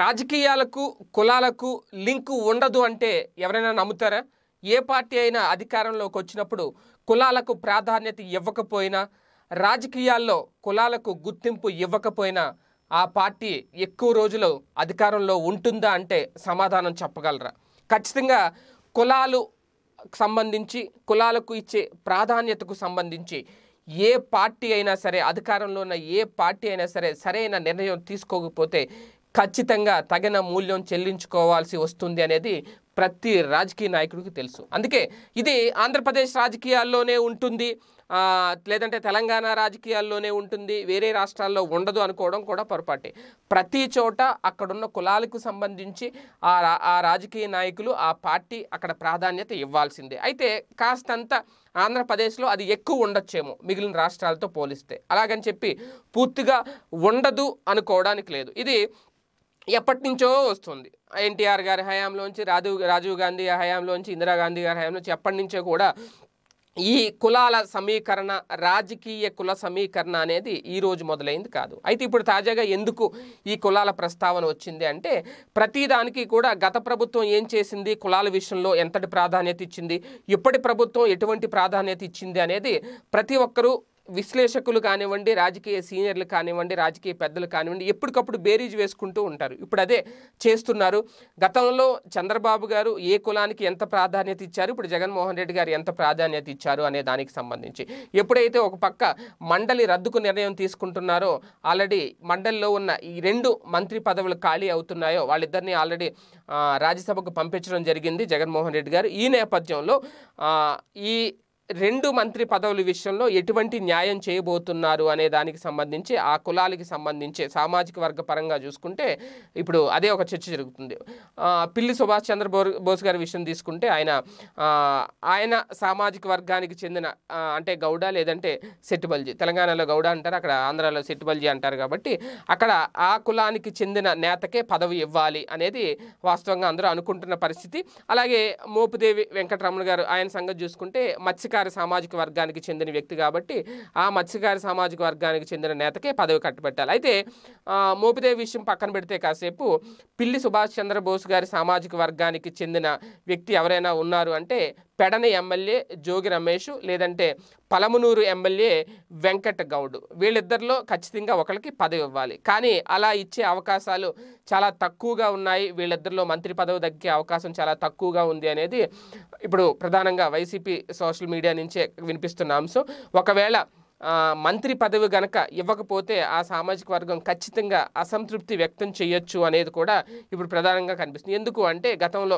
రాజకీయాలకు కులాలకు లింకు ఉండదు అంటే ఎవరైనా నమ్ముతారా ఏ పార్టీ అయినా అధికారంలోకి వచ్చినప్పుడు కులాలకు ప్రాధాన్యత ఇవ్వకపోయినా రాజకీయాల్లో కులాలకు గుర్తింపు ఇవ్వకపోయినా ఆ పార్టీ ఎక్కువ రోజులు అధికారంలో ఉంటుందా అంటే సమాధానం చెప్పగలరా ఖచ్చితంగా కులాలు సంబంధించి కులాలకు ఇచ్చే ప్రాధాన్యతకు సంబంధించి ఏ పార్టీ అయినా సరే అధికారంలో ఉన్న ఏ పార్టీ అయినా సరే సరైన నిర్ణయం తీసుకోకపోతే ఖచ్చితంగా తగిన మూల్యం చెల్లించుకోవాల్సి వస్తుంది అనేది ప్రతి రాజకీయ నాయకుడికి తెలుసు అందుకే ఇది ఆంధ్రప్రదేశ్ రాజకీయాల్లోనే ఉంటుంది లేదంటే తెలంగాణ రాజకీయాల్లోనే ఉంటుంది వేరే రాష్ట్రాల్లో ఉండదు అనుకోవడం కూడా పొరపాటే ప్రతి చోట అక్కడున్న కులాలకు సంబంధించి ఆ ఆ రాజకీయ నాయకులు ఆ పార్టీ అక్కడ ప్రాధాన్యత ఇవ్వాల్సిందే అయితే కాస్తంత ఆంధ్రప్రదేశ్లో అది ఎక్కువ ఉండొచ్చేమో మిగిలిన రాష్ట్రాలతో పోలిస్తే అలాగని చెప్పి పూర్తిగా ఉండదు అనుకోవడానికి లేదు ఇది ఎప్పటి నుంచో వస్తుంది ఎన్టీఆర్ గారి హయాంలోంచి రాజు రాజీవ్ గాంధీ హయాంలోంచి ఇందిరాగాంధీ గారి హయాంలోంచి ఎప్పటి నుంచో కూడా ఈ కులాల సమీకరణ రాజకీయ కుల సమీకరణ అనేది ఈరోజు మొదలైంది కాదు అయితే ఇప్పుడు తాజాగా ఎందుకు ఈ కులాల ప్రస్తావన వచ్చింది అంటే ప్రతిదానికి కూడా గత ప్రభుత్వం ఏం చేసింది కులాల విషయంలో ఎంతటి ప్రాధాన్యత ఇచ్చింది ఇప్పటి ప్రభుత్వం ఎటువంటి ప్రాధాన్యత ఇచ్చింది అనేది ప్రతి ఒక్కరూ విశ్లేషకులు కానివ్వండి రాజకీయ సీనియర్లు కానివ్వండి రాజకీయ పెద్దలు కానివ్వండి ఎప్పటికప్పుడు బేరీజ్ వేసుకుంటూ ఉంటారు ఇప్పుడు అదే చేస్తున్నారు గతంలో చంద్రబాబు గారు ఏ కులానికి ఎంత ప్రాధాన్యత ఇచ్చారు ఇప్పుడు జగన్మోహన్ రెడ్డి గారు ఎంత ప్రాధాన్యత ఇచ్చారు అనే దానికి సంబంధించి ఎప్పుడైతే ఒక పక్క మండలి రద్దుకు నిర్ణయం తీసుకుంటున్నారో ఆల్రెడీ మండలిలో ఉన్న ఈ రెండు మంత్రి పదవులు ఖాళీ అవుతున్నాయో వాళ్ళిద్దరిని ఆల్రెడీ రాజ్యసభకు పంపించడం జరిగింది జగన్మోహన్ రెడ్డి గారు ఈ నేపథ్యంలో ఈ రెండు మంత్రి పదవుల విషయంలో ఎటువంటి న్యాయం చేయబోతున్నారు అనే దానికి సంబంధించి ఆ కులాలకి సంబంధించి సామాజిక వర్గ పరంగా చూసుకుంటే ఇప్పుడు అదే ఒక చర్చ జరుగుతుంది పిల్లి సుభాష్ చంద్ర బోస్ గారి విషయం తీసుకుంటే ఆయన ఆయన సామాజిక వర్గానికి చెందిన అంటే గౌడ లేదంటే సెట్టుబల్జీ తెలంగాణలో గౌడ అంటారు అక్కడ ఆంధ్రాలో సెట్టుబల్జీ అంటారు కాబట్టి అక్కడ ఆ కులానికి చెందిన నేతకే పదవి ఇవ్వాలి అనేది వాస్తవంగా అందరూ అనుకుంటున్న పరిస్థితి అలాగే మోపుదేవి వెంకటరమణ గారు ఆయన సంగతి చూసుకుంటే మత్స్య మత్స్యకార సామాజిక వర్గానికి చెందిన వ్యక్తి కాబట్టి ఆ మత్స్యకార సామాజిక వర్గానికి చెందిన నేతకే పదవి కట్టబెట్టాలి అయితే మోపిదేవి విషయం పక్కన పెడితే కాసేపు పిల్లి సుభాష్ చంద్రబోస్ గారి సామాజిక వర్గానికి చెందిన వ్యక్తి ఎవరైనా ఉన్నారు అంటే పెడన ఎమ్మెల్యే జోగి రమేష్ లేదంటే పలమునూరు ఎమ్మెల్యే వెంకట గౌడ్ వీళ్ళిద్దరిలో ఖచ్చితంగా ఒకరికి పదవి ఇవ్వాలి కానీ అలా ఇచ్చే అవకాశాలు చాలా తక్కువగా ఉన్నాయి వీళ్ళిద్దరిలో మంత్రి పదవి దక్కే అవకాశం చాలా తక్కువగా ఉంది అనేది ఇప్పుడు ప్రధానంగా వైసీపీ సోషల్ మీడియా నుంచే వినిపిస్తున్న అంశం ఒకవేళ మంత్రి పదవి గనక ఇవ్వకపోతే ఆ సామాజిక వర్గం ఖచ్చితంగా అసంతృప్తి వ్యక్తం చేయొచ్చు అనేది కూడా ఇప్పుడు ప్రధానంగా కనిపిస్తుంది ఎందుకు అంటే గతంలో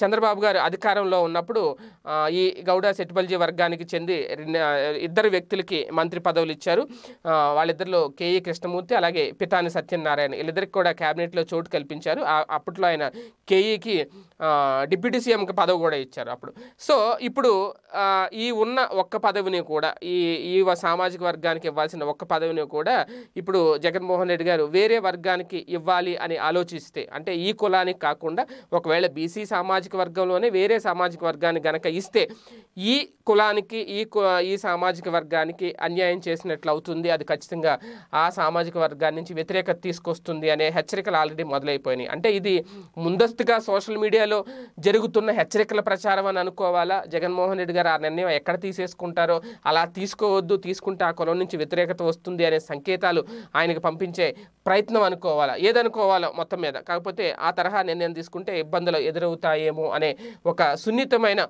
చంద్రబాబు గారు అధికారంలో ఉన్నప్పుడు ఈ గౌడ సెట్బల్జీ వర్గానికి చెంది ఇద్దరు వ్యక్తులకి మంత్రి పదవులు ఇచ్చారు వాళ్ళిద్దరిలో కేఈ కృష్ణమూర్తి అలాగే పితాని సత్యనారాయణ వీళ్ళిద్దరికి కూడా క్యాబినెట్లో చోటు కల్పించారు అప్పట్లో ఆయన కేఈకి డిప్యూటీ సీఎంకి పదవి కూడా ఇచ్చారు అప్పుడు సో ఇప్పుడు ఈ ఉన్న ఒక్క పదవిని కూడా ఈ ఈ సామాజిక వర్గానికి ఇవ్వాల్సిన ఒక్క పదవిని కూడా ఇప్పుడు జగన్మోహన్ రెడ్డి గారు వేరే వర్గానికి ఇవ్వాలి అని ఆలోచిస్తే అంటే ఈ కులానికి కాకుండా ఒకవేళ బీసీ సామాజిక వర్గంలోనే వేరే సామాజిక వర్గాన్ని గనక ఇస్తే ఈ కులానికి ఈ ఈ సామాజిక వర్గానికి అన్యాయం చేసినట్లు అవుతుంది అది ఖచ్చితంగా ఆ సామాజిక వర్గాన్ని నుంచి వ్యతిరేకత తీసుకొస్తుంది అనే హెచ్చరికలు ఆల్రెడీ మొదలైపోయినాయి అంటే ఇది ముందస్తుగా సోషల్ మీడియాలో జరుగుతున్న హెచ్చరికల ప్రచారం అని అనుకోవాలా జగన్మోహన్ రెడ్డి గారు ఆ నిర్ణయం ఎక్కడ తీసేసుకుంటారో అలా తీసుకోవద్దు తీసుకుంటే ఆ కులం నుంచి వ్యతిరేకత వస్తుంది అనే సంకేతాలు ఆయనకు పంపించే ప్రయత్నం అనుకోవాలా ఏదనుకోవాలో మొత్తం మీద కాకపోతే ఆ తరహా నిర్ణయం తీసుకుంటే ఇబ్బందులు ఎదురవుతాయేమో అనే ఒక సున్నితమైన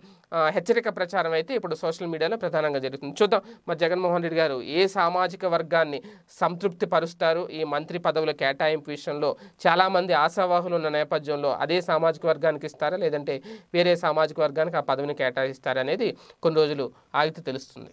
హెచ్చరిక ప్రచారం అయితే ఇప్పుడు సోషల్ మీడియాలో ప్రధానంగా జరుగుతుంది చూద్దాం మరి జగన్మోహన్ రెడ్డి గారు ఏ సామాజిక వర్గాన్ని సంతృప్తి పరుస్తారు ఈ మంత్రి పదవుల కేటాయింపు విషయంలో చాలామంది ఆశావాహులు ఉన్న నేపథ్యంలో అదే సామాజిక వర్గానికి ఇస్తారా లేదంటే వేరే సామాజిక వర్గానికి ఆ పదవిని కేటాయిస్తారనేది కొన్ని రోజులు ఆగితే తెలుస్తుంది